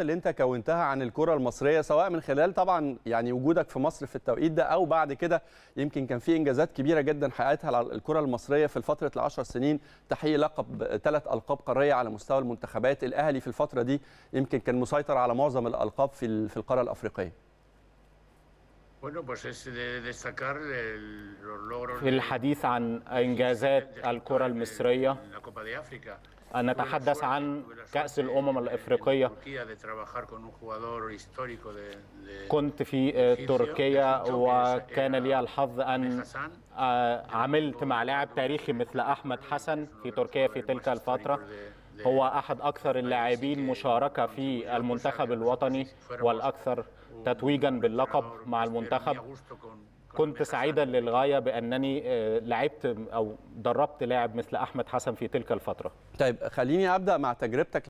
اللي انت كونتها عن الكره المصريه سواء من خلال طبعا يعني وجودك في مصر في التوقيت ده او بعد كده يمكن كان في انجازات كبيره جدا حققتها الكره المصريه في فتره ال10 سنين تحقيق لقب ثلاث القاب قاريه على مستوى المنتخبات الاهلي في الفتره دي يمكن كان مسيطر على معظم الالقاب في في القاره الافريقيه Bueno, pues es de destacar el, في الحديث عن إنجازات الكرة المصرية نتحدث عن كأس الأمم الأفريقية كنت في آه، تركيا وكان لي الحظ أن آه، عملت مع لاعب تاريخي مثل أحمد حسن في تركيا في تلك الفترة هو أحد أكثر اللاعبين مشاركة في المنتخب الوطني والأكثر تتويجا باللقب مع المنتخب كنت سعيدا للغايه بانني آه، لعبت او دربت لاعب مثل احمد حسن في تلك الفتره طيب خليني ابدا مع تجربتك